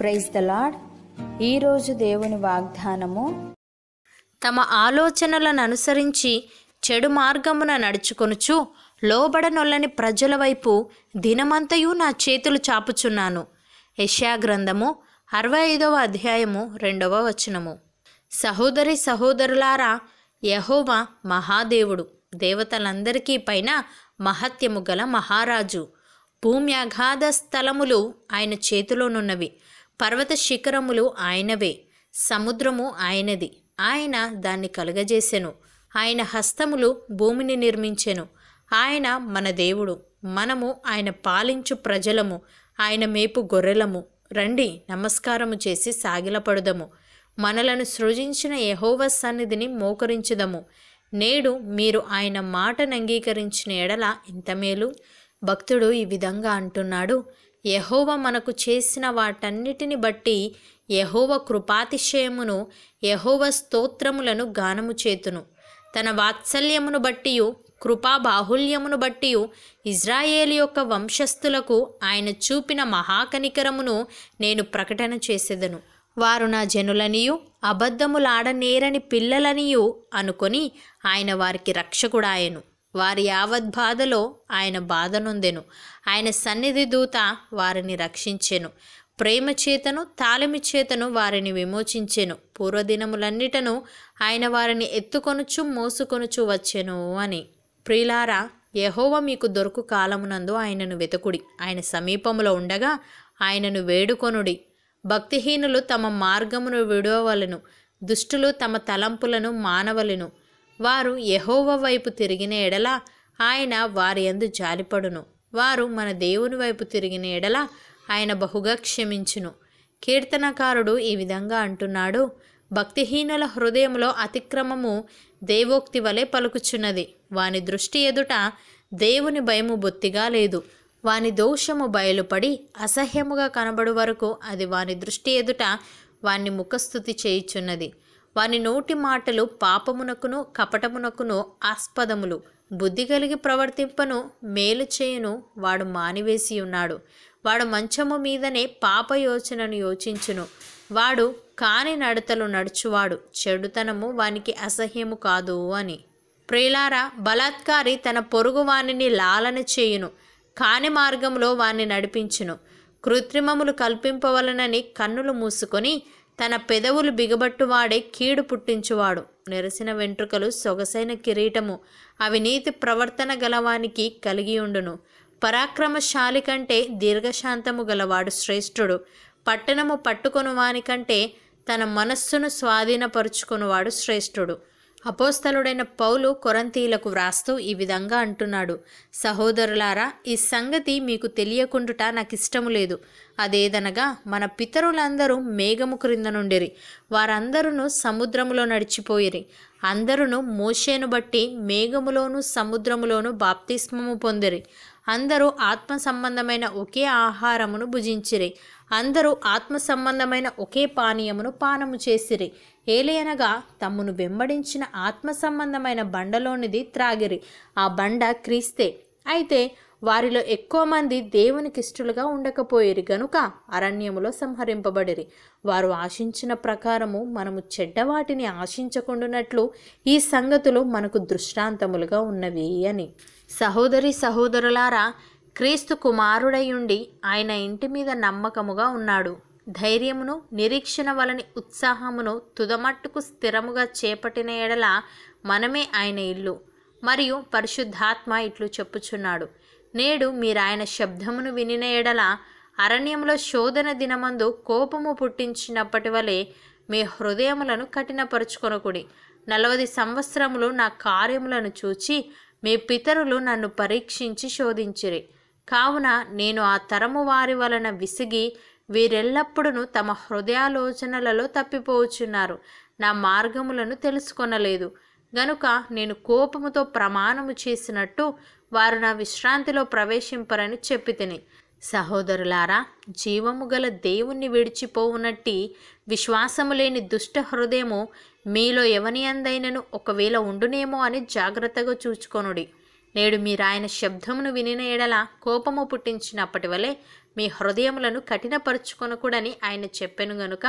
praise the lord ఈరోజు దేవుని వాగ్దానము తమ ఆలోచనలను అనుసరించి చెడు మార్గమున నడుచుకొనుచు లోబడనొల్లని ప్రజల వైపు దినమంతయు నా చేతులు చాపుచున్నాను యశాగ్రంథము అరవై ఐదవ అధ్యాయము రెండవ వచనము సహోదరి సహోదరులారా యహోవ మహాదేవుడు దేవతలందరికీ పైన మహత్యము గల మహారాజు భూమ్యాఘాధ స్థలములు ఆయన చేతిలోనున్నవి పర్వత శిఖరములు ఆయనవే సముద్రము ఆయనది ఆయన దాన్ని కలగజేసెను ఆయన హస్తములు భూమిని నిర్మించెను ఆయన మన దేవుడు మనము ఆయన పాలించు ప్రజలము ఆయన మేపు గొర్రెలము రండి నమస్కారము చేసి సాగిలపడుదము మనలను సృజించిన యహోవ సన్నిధిని మోకరించుదము నేడు మీరు ఆయన మాటను అంగీకరించిన ఎడల ఇంత మేలు భక్తుడు ఈ విధంగా అంటున్నాడు యహోవ మనకు చేసిన వాటన్నిటిని బట్టి యహోవ కృపాతిశయమును యహోవ స్తోత్రములను గానము చేతును తన వాత్సల్యమును బట్టియు కృపా బాహుల్యమును బట్టియు ఇజ్రాయేల్ యొక్క వంశస్థులకు ఆయన చూపిన మహాకనికరమును నేను ప్రకటన చేసేదను వారు నా జనులనియు అబద్ధములాడనేరని పిల్లలనియు అనుకొని ఆయన వారికి రక్షకుడాయను వారి యావత్ బాధలో ఆయన బాధనుందెను ఆయన సన్నిధి దూత వారిని రక్షించెను ప్రేమ చేతను తాలిమి చేతను వారిని విమోచించెను పూర్వదినములన్నిటను ఆయన వారిని ఎత్తుకొనుచు మోసుకొనుచు వచ్చెను అని ప్రిలారా యహోవ మీకు దొరుకు కాలమునందు ఆయనను వెతుకుడి ఆయన సమీపంలో ఉండగా ఆయనను వేడుకొనుడి భక్తిహీనులు తమ మార్గమును విడవలను దుష్టులు తమ తలంపులను మానవలను వారు యహోవ వైపు తిరిగిన ఎడల ఆయన వారి ఎందు జాలిపడును వారు మన దేవుని వైపు తిరిగిన ఎడల ఆయన బహుగా క్షమించును కీర్తనకారుడు ఈ విధంగా అంటున్నాడు భక్తిహీనుల హృదయంలో అతిక్రమము దేవోక్తి వలె పలుకుచున్నది వాని దృష్టి ఎదుట దేవుని భయము బొత్తిగా లేదు వాని దోషము బయలుపడి అసహ్యముగా కనబడు వరకు అది వాని దృష్టి ఎదుట వాణ్ణి ముఖస్థుతి చేయుచున్నది వాని నోటి మాటలు పాపమునకును కపటమునకును ఆస్పదములు బుద్ధి కలిగి ప్రవర్తింపను మేలు చేయును వాడు మానివేసి ఉన్నాడు వాడు మంచము మీదనే పాప యోచనను యోచించును వాడు కాని నడతలు నడుచువాడు చెడుతనము వానికి అసహ్యము కాదు అని ప్రియులారా బలాత్కారి తన పొరుగు వాణిని లాలన చేయును కాని మార్గంలో వాణ్ణి నడిపించును కృత్రిమములు కల్పింపవలనని కన్నులు మూసుకొని తన పెదవులు బిగబట్టువాడే కీడు పుట్టించువాడు నిరసిన వెంట్రుకలు సొగసైన కిరీటము అవినీతి ప్రవర్తన గలవానికి కలిగి ఉండును పరాక్రమశాలి కంటే దీర్ఘశాంతము గలవాడు శ్రేష్ఠుడు పట్టణము పట్టుకొనువానికంటే తన మనస్సును స్వాధీనపరుచుకునివాడు శ్రేష్ఠుడు అపోస్తలుడైన పౌలు కొరంతీలకు వ్రాస్తూ ఈ విధంగా అంటున్నాడు సహోదరులారా ఈ సంగతి మీకు తెలియకుండుట నాకు ఇష్టము లేదు అదేదనగా మన పితరులందరూ మేఘము క్రింద నుండిరి వారందరూ సముద్రములో నడిచిపోయిరి అందరూ మోషేను బట్టి మేఘములోను సముద్రములోను బాప్తిస్మము పొందిరి అందరూ ఆత్మ సంబంధమైన ఒకే ఆహారమును భుజించిరి అందరూ ఆత్మ సంబంధమైన ఒకే పానీయమును పానము చేసిరి ఏలేనగా తమ్మును వెంబడించిన ఆత్మ సంబంధమైన బండలోనిది త్రాగిరి ఆ బండ క్రీస్తే అయితే వారిలో ఎక్కువ మంది దేవునికి ఇష్టలుగా ఉండకపోయేరు గనుక అరణ్యములో సంహరింపబడిరి వారు ఆశించిన ప్రకారము మనము చెడ్డవాటిని ఆశించకుండానట్లు ఈ సంగతులు మనకు దృష్టాంతములుగా ఉన్నవి అని సహోదరి సహోదరులారా క్రీస్తు కుమారుడయుండి ఆయన ఇంటి మీద నమ్మకముగా ఉన్నాడు ధైర్యమును నిరీక్షణ వలని ఉత్సాహమును తుదమట్టుకు స్థిరముగా చేపట్టిన ఎడల మనమే ఆయన ఇల్లు మరియు పరిశుద్ధాత్మ ఇట్లు చెప్పుచున్నాడు నేడు మీరు ఆయన శబ్దమును వినిన ఎడల అరణ్యంలో శోధన దినమందు కోపము పుట్టించినప్పటి వలె మీ హృదయములను కఠినపరుచుకొనకుడి నలవది సంవత్సరములు నా కార్యములను చూచి మీ పితరులు నన్ను పరీక్షించి శోధించిరి కావున నేను ఆ తరము వారి వలన విసిగి వీరెల్లప్పుడూ తమ హృదయాలోచనలలో తప్పిపోచున్నారు నా మార్గములను తెలుసుకొనలేదు గనుక నేను కోపముతో ప్రమాణము చేసినట్టు వారు నా విశ్రాంతిలో ప్రవేశింపరని చెప్పి తిని సహోదరులారా జీవము గల దేవుణ్ణి విడిచిపోవునట్టి విశ్వాసము లేని దుష్ట హృదయము మీలో ఎవని అందైనను ఒకవేళ ఉండునేమో అని జాగ్రత్తగా చూచుకొనుడి నేడు మీరు ఆయన శబ్దమును వినిన ఎడల కోపము పుట్టించినప్పటి వలె మీ హృదయములను కఠినపరుచుకొనకూడని ఆయన చెప్పెను గనుక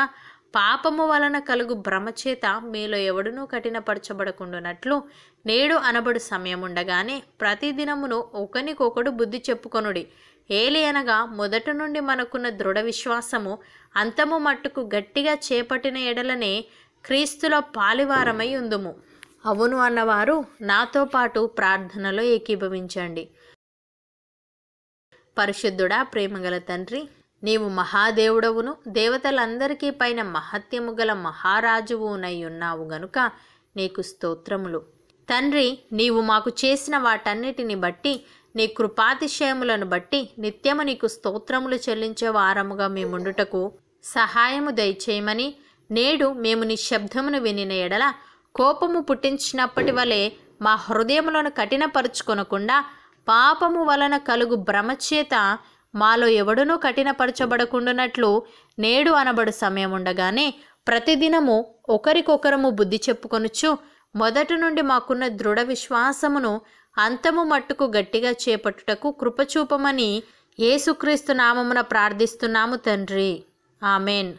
పాపము వలన కలుగు భ్రమచేత మీలో ఎవడునూ కఠినపరచబడకుండానట్లు నేడు అనబడు సమయముండగానే ప్రతిదినమును ఒకనికొకడు బుద్ధి చెప్పుకొనుడి ఏలి అనగా మొదటి నుండి మనకున్న దృఢ విశ్వాసము అంతము మట్టుకు గట్టిగా చేపట్టిన ఎడలనే క్రీస్తులో పాలివారమై ఉందుము అవును అన్నవారు నాతో పాటు ప్రార్థనలో ఏకీభవించండి పరిశుద్ధుడా ప్రేమగల తండ్రి నీవు మహాదేవుడవును దేవతలందరికీ పైన మహత్యము గల మహారాజువునై ఉన్నావు గనుక నీకు స్తోత్రములు తండ్రి నీవు మాకు చేసిన వాటన్నిటిని బట్టి నీ కృపాతిశయములను బట్టి నిత్యము నీకు స్తోత్రములు చెల్లించే వారముగా మేముండుటకు సహాయము దయచేయమని నేడు మేము నీ శబ్దమును వినిన ఎడల కోపము పుట్టించినప్పటి వలె మా హృదయములను కఠినపరుచుకొనకుండా పాపము వలన కలుగు భ్రమచేత మాలో ఎవడనూ కఠినపరచబడకుండానట్లు నేడు అనబడు సమయం ఉండగానే ప్రతిదినము ఒకరికొకరము బుద్ధి చెప్పుకొనుచు మొదటి నుండి మాకున్న దృఢ విశ్వాసమును అంతము మట్టుకు గట్టిగా చేపట్టుటకు కృపచూపమని యేసుక్రీస్తు నామమున ప్రార్థిస్తున్నాము తండ్రి ఆమెన్